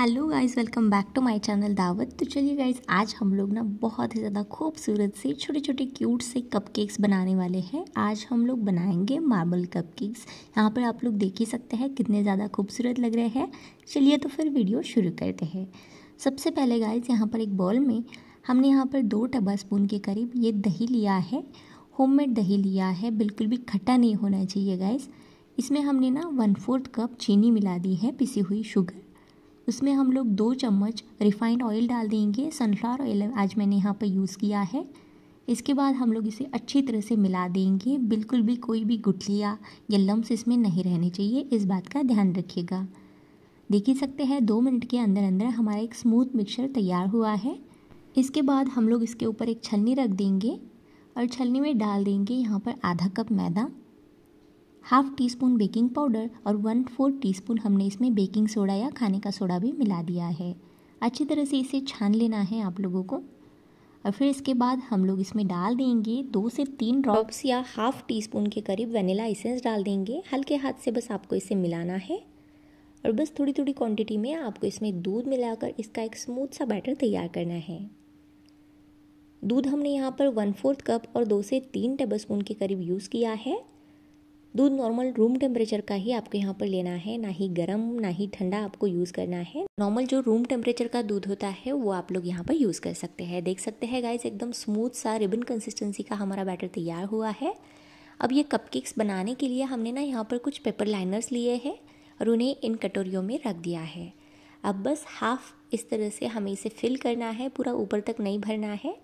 hello guys welcome back to my channel Dawat तो चलिए guys आज हम लोग ना बहुत ही ज़्यादा खूबसूरत से छोटे छोटे क्यूट से कपकेक्स बनाने वाले हैं आज हम लोग बनाएंगे मार्बल कपकेक्स यहाँ पर आप लोग देख ही सकते हैं कितने ज़्यादा खूबसूरत लग रहे हैं चलिए तो फिर वीडियो शुरू करते हैं सबसे पहले गाइज़ यहाँ पर एक बॉल में हमने यहाँ पर दो टेबल स्पून के करीब ये दही लिया है होम दही लिया है बिल्कुल भी खट्टा नहीं होना चाहिए गाइज़ इसमें हमने ना वन फोर्थ कप चीनी मिला दी है पिसी हुई शुगर उसमें हम लोग दो चम्मच रिफाइंड ऑयल डाल देंगे सनफ्लावर ऑयल आज मैंने यहाँ पर यूज़ किया है इसके बाद हम लोग इसे अच्छी तरह से मिला देंगे बिल्कुल भी कोई भी गुठलियाँ या लम्स इसमें नहीं रहने चाहिए इस बात का ध्यान रखिएगा देख ही सकते हैं दो मिनट के अंदर अंदर हमारा एक स्मूथ मिक्सचर तैयार हुआ है इसके बाद हम लोग इसके ऊपर एक छलनी रख देंगे और छलनी में डाल देंगे यहाँ पर आधा कप मैदा half teaspoon baking powder और वन फोर टी स्पून हमने इसमें बेकिंग सोडा या खाने का सोडा भी मिला दिया है अच्छी तरह से इसे छान लेना है आप लोगों को और फिर इसके बाद हम लोग इसमें डाल देंगे दो से तीन ड्रॉप्स या हाफ टी स्पून के करीब वनीला एसेंस डाल देंगे हल्के हाथ से बस आपको इसे मिलाना है और बस थोड़ी थोड़ी क्वांटिटी में आपको इसमें दूध मिलाकर इसका एक स्मूथ सा बैटर तैयार करना है दूध हमने यहाँ पर वन फोर्थ कप और दो से तीन स्पून के करीब यूज़ किया है दूध नॉर्मल रूम टेम्परेचर का ही आपको यहाँ पर लेना है ना ही गर्म ना ही ठंडा आपको यूज़ करना है नॉर्मल जो रूम टेम्परेचर का दूध होता है वो आप लोग यहाँ पर यूज़ कर सकते हैं देख सकते हैं गाइस एकदम स्मूथ सा रिबन कंसिस्टेंसी का हमारा बैटर तैयार हुआ है अब ये कपकेक्स बनाने के लिए हमने ना यहाँ पर कुछ पेपर लाइनर्स लिए हैं और उन्हें इन कटोरियों में रख दिया है अब बस हाफ इस तरह से हमें इसे फिल करना है पूरा ऊपर तक नहीं भरना है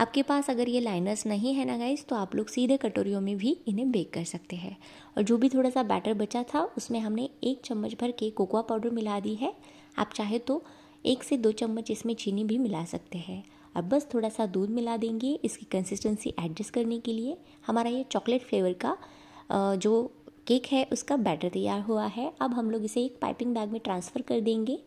आपके पास अगर ये लाइनर्स नहीं है ना गाइस तो आप लोग सीधे कटोरियों में भी इन्हें बेक कर सकते हैं और जो भी थोड़ा सा बैटर बचा था उसमें हमने एक चम्मच भर के कोकोआ पाउडर मिला दी है आप चाहे तो एक से दो चम्मच इसमें चीनी भी मिला सकते हैं अब बस थोड़ा सा दूध मिला देंगे इसकी कंसिस्टेंसी एडजस्ट करने के लिए हमारा ये चॉकलेट फ्लेवर का जो केक है उसका बैटर तैयार हुआ है अब हम लोग इसे एक पाइपिंग बैग में ट्रांसफ़र कर देंगे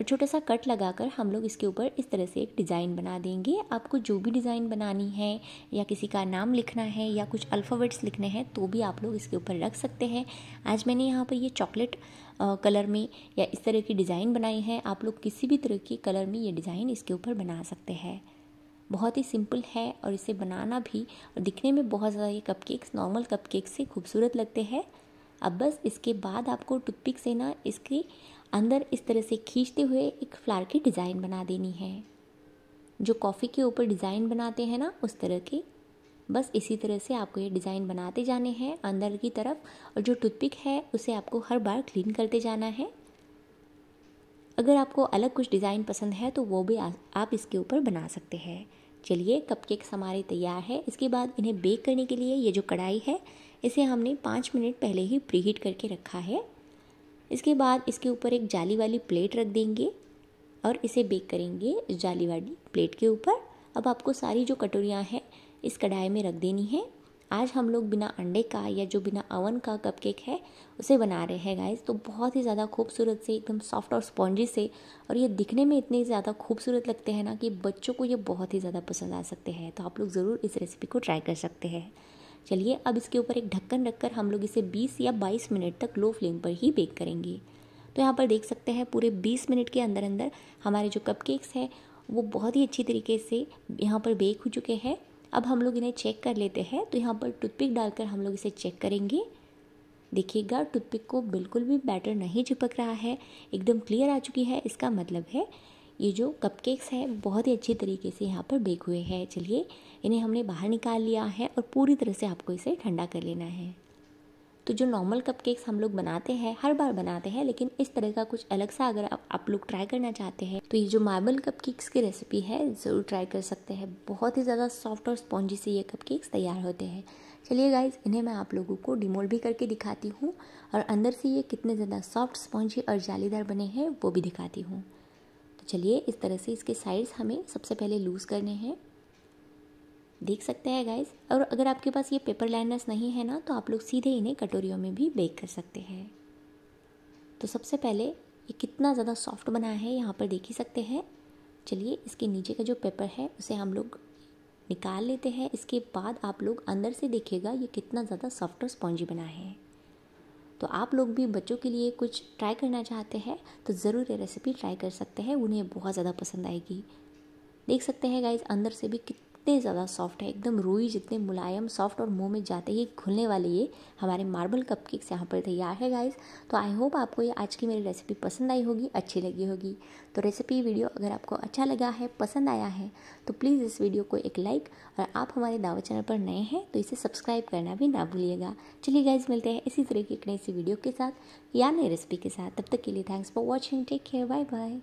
और छोटा सा कट लगाकर हम लोग इसके ऊपर इस तरह से एक डिज़ाइन बना देंगे आपको जो भी डिज़ाइन बनानी है या किसी का नाम लिखना है या कुछ अल्फ़ाबेट्स लिखने हैं तो भी आप लोग इसके ऊपर रख सकते हैं आज मैंने यहाँ पर ये चॉकलेट कलर में या इस तरह की डिज़ाइन बनाई है आप लोग किसी भी तरह के कलर में ये डिज़ाइन इसके ऊपर बना सकते हैं बहुत ही सिंपल है और इसे बनाना भी और दिखने में बहुत ज़्यादा ये कपकेक्स नॉर्मल कपकेक्स से खूबसूरत लगते हैं अब बस इसके बाद आपको टूथपिक से ना इसकी अंदर इस तरह से खींचते हुए एक फ्लावर की डिज़ाइन बना देनी है जो कॉफ़ी के ऊपर डिज़ाइन बनाते हैं ना उस तरह के बस इसी तरह से आपको ये डिज़ाइन बनाते जाने हैं अंदर की तरफ और जो टूथपिक है उसे आपको हर बार क्लीन करते जाना है अगर आपको अलग कुछ डिज़ाइन पसंद है तो वो भी आ, आप इसके ऊपर बना सकते हैं चलिए कपकेक्स हमारे तैयार है इसके बाद इन्हें बेक करने के लिए ये जो कढ़ाई है इसे हमने पाँच मिनट पहले ही प्रीहीट करके रखा है इसके बाद इसके ऊपर एक जाली वाली प्लेट रख देंगे और इसे बेक करेंगे इस जाली वाली प्लेट के ऊपर अब आपको सारी जो कटोरियाँ हैं इस कढ़ाई में रख देनी है आज हम लोग बिना अंडे का या जो बिना अवन का कपकेक है उसे बना रहे हैं गाइस तो बहुत ही ज़्यादा खूबसूरत से एकदम सॉफ्ट और स्पॉन्जी से और ये दिखने में इतने ज़्यादा खूबसूरत लगते हैं ना कि बच्चों को ये बहुत ही ज़्यादा पसंद आ सकते हैं तो आप लोग ज़रूर इस रेसिपी को ट्राई कर सकते हैं चलिए अब इसके ऊपर एक ढक्कन रखकर हम लोग इसे 20 या 22 मिनट तक लो फ्लेम पर ही बेक करेंगे तो यहाँ पर देख सकते हैं पूरे 20 मिनट के अंदर अंदर हमारे जो कपकेक्स हैं वो बहुत ही अच्छी तरीके से यहाँ पर बेक हो चुके हैं अब हम लोग इन्हें चेक कर लेते हैं तो यहाँ पर टूथपिक डालकर हम लोग इसे चेक करेंगे देखिएगा टूथपिक को बिल्कुल भी बैटर नहीं चिपक रहा है एकदम क्लियर आ चुकी है इसका मतलब है ये जो कपकेक्स है बहुत ही अच्छी तरीके से यहाँ पर बेक हुए हैं चलिए इन्हें हमने बाहर निकाल लिया है और पूरी तरह से आपको इसे ठंडा कर लेना है तो जो नॉर्मल कपकेक्स हम लोग बनाते हैं हर बार बनाते हैं लेकिन इस तरह का कुछ अलग सा अगर आप, आप लोग ट्राई करना चाहते हैं तो ये जो मार्बल कपकेक्स की रेसिपी है ज़रूर ट्राई कर सकते हैं बहुत ही ज़्यादा सॉफ्ट और स्पॉन्जी से ये कपकेक्स तैयार होते हैं चलिए गाइज इन्हें मैं आप लोगों को डिमोल भी करके दिखाती हूँ और अंदर से ये कितने ज़्यादा सॉफ्ट स्पॉन्जी और जालीदार बने हैं वो भी दिखाती हूँ चलिए इस तरह से इसके साइड्स हमें सबसे पहले लूज़ करने हैं देख सकते हैं गाइस और अगर आपके पास ये पेपर लाइनर्स नहीं है ना तो आप लोग सीधे इन्हें कटोरियों में भी बेक कर सकते हैं तो सबसे पहले ये कितना ज़्यादा सॉफ्ट बना है यहाँ पर देख ही सकते हैं चलिए इसके नीचे का जो पेपर है उसे हम लोग निकाल लेते हैं इसके बाद आप लोग अंदर से देखिएगा ये कितना ज़्यादा सॉफ्ट और स्पॉन्जी बना है तो आप लोग भी बच्चों के लिए कुछ ट्राई करना चाहते हैं तो ज़रूर ये रेसिपी ट्राई कर सकते हैं उन्हें बहुत ज़्यादा पसंद आएगी देख सकते हैं गाइज अंदर से भी कितना इतने ज़्यादा सॉफ्ट है एकदम रूई जितने मुलायम सॉफ्ट और मुंह में जाते ही खुलने वाले ये हमारे मार्बल कप केक्स यहाँ पर तैयार है गाइस तो आई होप आपको ये आज की मेरी रेसिपी पसंद आई होगी अच्छी लगी होगी तो रेसिपी वीडियो अगर आपको अच्छा लगा है पसंद आया है तो प्लीज़ इस वीडियो को एक लाइक और आप हमारे दावा चैनल पर नए हैं तो इसे सब्सक्राइब करना भी ना भूलिएगा चलिए गाइज मिलते हैं इसी तरह की एक नई सी वीडियो के साथ या नई रेसिपी के साथ तब तक के लिए thanks for watching take care bye bye